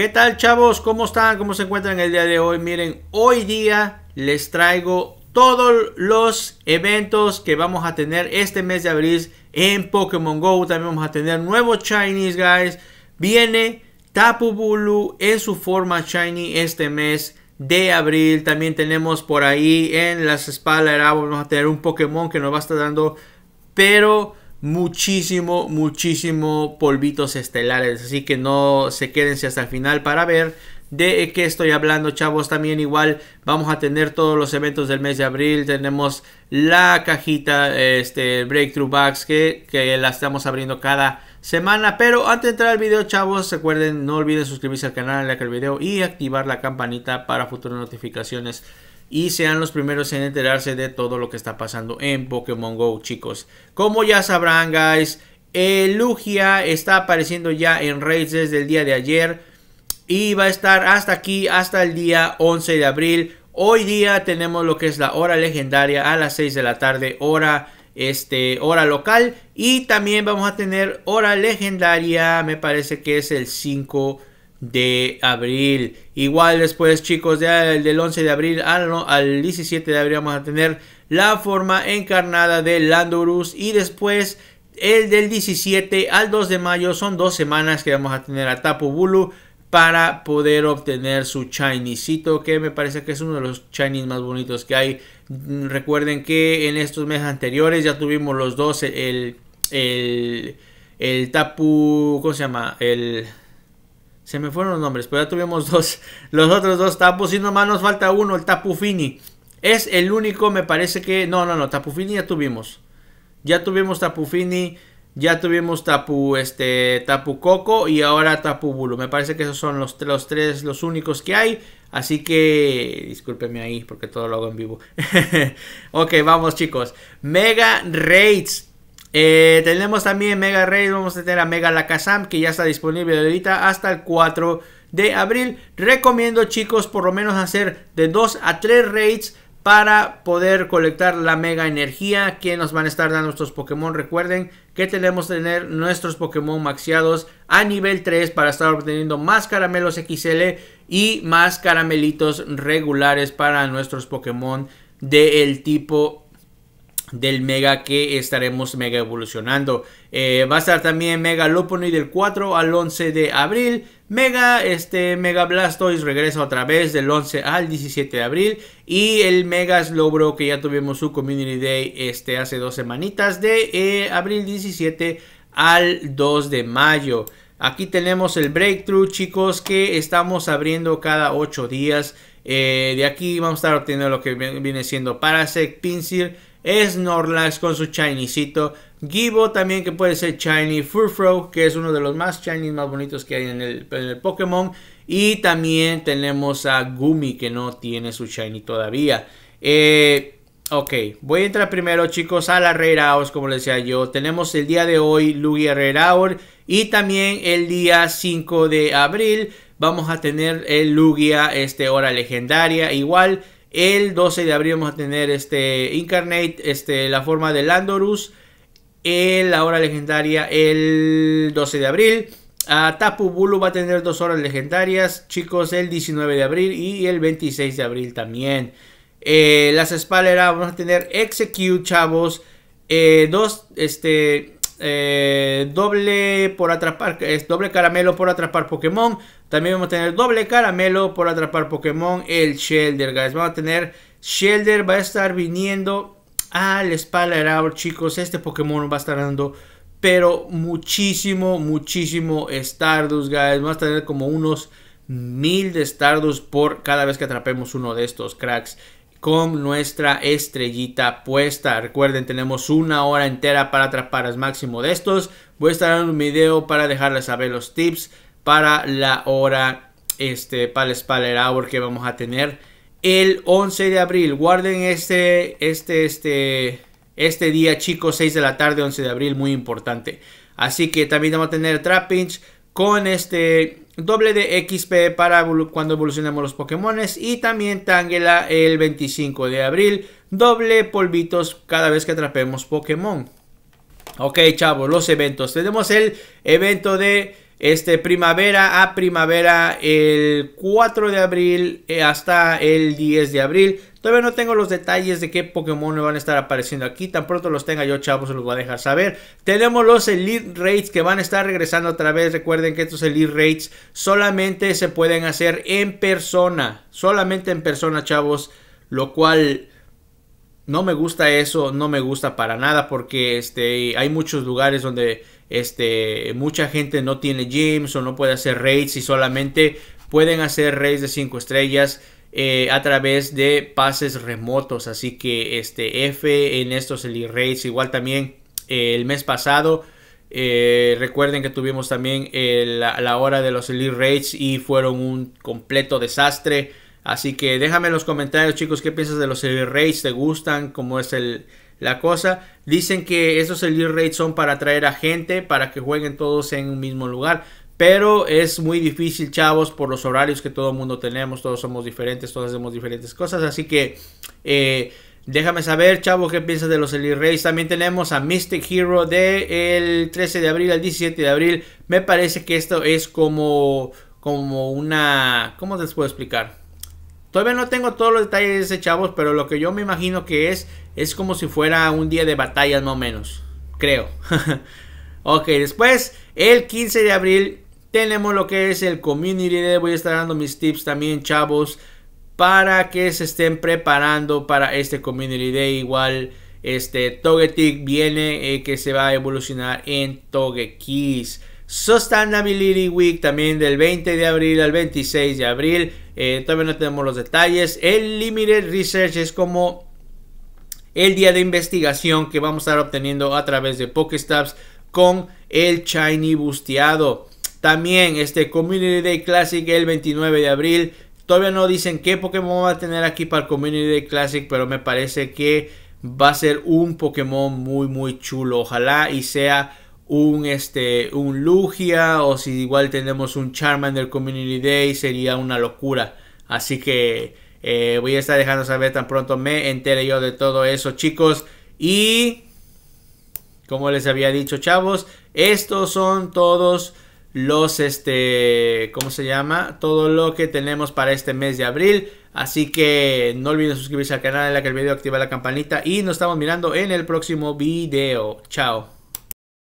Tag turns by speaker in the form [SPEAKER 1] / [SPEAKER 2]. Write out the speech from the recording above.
[SPEAKER 1] ¿Qué tal chavos? ¿Cómo están? ¿Cómo se encuentran el día de hoy? Miren, hoy día les traigo todos los eventos que vamos a tener este mes de abril en Pokémon GO. También vamos a tener nuevos Chinese Guys. Viene Tapu Bulu en su forma Shiny este mes de abril. También tenemos por ahí en las espaldas vamos a tener un Pokémon que nos va a estar dando pero muchísimo, muchísimo polvitos estelares. Así que no se queden hasta el final para ver de qué estoy hablando, chavos. También igual vamos a tener todos los eventos del mes de abril. Tenemos la cajita, este, Breakthrough Bags, que, que la estamos abriendo cada semana. Pero antes de entrar al video, chavos, recuerden, no olviden suscribirse al canal, like al video y activar la campanita para futuras notificaciones y sean los primeros en enterarse de todo lo que está pasando en Pokémon Go, chicos. Como ya sabrán, guys, el Lugia está apareciendo ya en raids desde el día de ayer y va a estar hasta aquí, hasta el día 11 de abril. Hoy día tenemos lo que es la hora legendaria a las 6 de la tarde, hora este, hora local. Y también vamos a tener hora legendaria, me parece que es el 5 de abril. Igual después, chicos, el del 11 de abril al, al 17 de abril vamos a tener la forma encarnada de Landorus y después el del 17 al 2 de mayo son dos semanas que vamos a tener a Tapu Bulu para poder obtener su Chinesito que me parece que es uno de los Chinese más bonitos que hay. Recuerden que en estos meses anteriores ya tuvimos los dos el, el, el Tapu, ¿cómo se llama? El se me fueron los nombres, pero ya tuvimos dos. Los otros dos tapos y nomás nos falta uno, el Tapu Fini. Es el único, me parece que... No, no, no, Tapu Fini ya tuvimos. Ya tuvimos Tapu Fini, ya tuvimos Tapu, este, Tapu Coco y ahora Tapu Bulu. Me parece que esos son los, los tres, los únicos que hay. Así que discúlpeme ahí porque todo lo hago en vivo. ok, vamos chicos. Mega Raids. Eh, tenemos también Mega Raid, vamos a tener a Mega Lakazam que ya está disponible ahorita hasta el 4 de abril. Recomiendo chicos por lo menos hacer de 2 a 3 raids para poder colectar la mega energía que nos van a estar dando nuestros Pokémon. Recuerden que tenemos que tener nuestros Pokémon maxiados a nivel 3 para estar obteniendo más caramelos XL y más caramelitos regulares para nuestros Pokémon del de tipo del Mega que estaremos mega evolucionando. Eh, va a estar también Mega y del 4 al 11 de abril. Mega, este Mega Blastoise regresa otra vez del 11 al 17 de abril. Y el Mega Slowbro que ya tuvimos su Community Day este, hace dos semanitas de eh, abril 17 al 2 de mayo. Aquí tenemos el breakthrough chicos que estamos abriendo cada 8 días. Eh, de aquí vamos a estar obteniendo lo que viene siendo Parasect, Pinsir, Snorlax con su Chinicito. Gibo también que puede ser Shiny, Furfro que es uno de los más Shiny más bonitos que hay en el, Pokémon y también tenemos a Gumi que no tiene su Shiny todavía. Eh, ok, voy a entrar primero chicos a la Rare Hours como les decía yo. Tenemos el día de hoy Lugia Rare Hour y también el día 5 de abril vamos a tener el Lugia este hora legendaria igual. El 12 de abril vamos a tener este Incarnate, este, la forma de Landorus. El, la hora legendaria el 12 de abril. a ah, Tapu Bulu va a tener dos horas legendarias, chicos, el 19 de abril y el 26 de abril también. Eh, las espaleras vamos a tener Execute, chavos. Eh, dos, este, eh, doble por atrapar, es doble caramelo por atrapar Pokémon. También vamos a tener doble caramelo por atrapar Pokémon, el Shelder, guys. Vamos a tener Shelder, va a estar viniendo al Spalarow, chicos. Este Pokémon va a estar dando, pero muchísimo, muchísimo Stardust, guys. Vamos a tener como unos mil de Stardust por cada vez que atrapemos uno de estos cracks con nuestra estrellita puesta. Recuerden, tenemos una hora entera para atrapar al máximo de estos. Voy a estar en un video para dejarles saber los tips para la hora, este, para el Spaller Hour que vamos a tener el 11 de abril. Guarden este, este, este, este día, chicos, 6 de la tarde, 11 de abril, muy importante. Así que también vamos a tener trappings con este doble de XP para cuando evolucionemos los Pokémones y también Tangela el 25 de abril, doble polvitos cada vez que atrapemos Pokémon. Ok, chavos, los eventos. Tenemos el evento de este, primavera a primavera, el 4 de abril eh, hasta el 10 de abril. Todavía no tengo los detalles de qué Pokémon van a estar apareciendo aquí. Tan pronto los tenga yo, chavos, se los voy a dejar saber. Tenemos los Elite Raids que van a estar regresando otra vez. Recuerden que estos Elite Raids solamente se pueden hacer en persona. Solamente en persona, chavos. Lo cual no me gusta eso, no me gusta para nada porque este, hay muchos lugares donde este, mucha gente no tiene gyms o no puede hacer raids y solamente pueden hacer raids de 5 estrellas eh, a través de pases remotos. Así que este F en estos Elite Raids. Igual también eh, el mes pasado. Eh, recuerden que tuvimos también la, hora de los Elite Raids y fueron un completo desastre. Así que déjame en los comentarios, chicos, qué piensas de los Elite Raids. ¿Te gustan? ¿Cómo es el, la cosa. Dicen que esos Elite Raids son para atraer a gente, para que jueguen todos en un mismo lugar. Pero es muy difícil, chavos, por los horarios que todo el mundo tenemos. Todos somos diferentes, todos hacemos diferentes cosas. Así que eh, déjame saber, chavos, qué piensas de los Elite Raids. También tenemos a Mystic Hero del de 13 de abril al 17 de abril. Me parece que esto es como, como una... ¿Cómo les puedo explicar? Todavía no tengo todos los detalles de ese chavos, pero lo que yo me imagino que es, es como si fuera un día de batallas más o menos. Creo. ok, después, el 15 de abril, tenemos lo que es el Community Day. Voy a estar dando mis tips también, chavos, para que se estén preparando para este Community Day. Igual, este Togetic viene, eh, que se va a evolucionar en Togekiss. Sustainability Week también del 20 de abril al 26 de abril. Eh, todavía no tenemos los detalles. El Limited Research es como el día de investigación que vamos a estar obteniendo a través de Pokestops con el Shiny busteado. También este Community Day Classic el 29 de abril. Todavía no dicen qué Pokémon va a tener aquí para el Community Day Classic, pero me parece que va a ser un Pokémon muy muy chulo. Ojalá y sea un este un Lugia o si igual tenemos un Charmander Community Day sería una locura. Así que eh, voy a estar dejando saber tan pronto me entere yo de todo eso, chicos. Y como les había dicho, chavos, estos son todos los este ¿cómo se llama? todo lo que tenemos para este mes de abril. Así que no olviden suscribirse al canal, la que el video, activar la campanita y nos estamos mirando en el próximo video. Chao.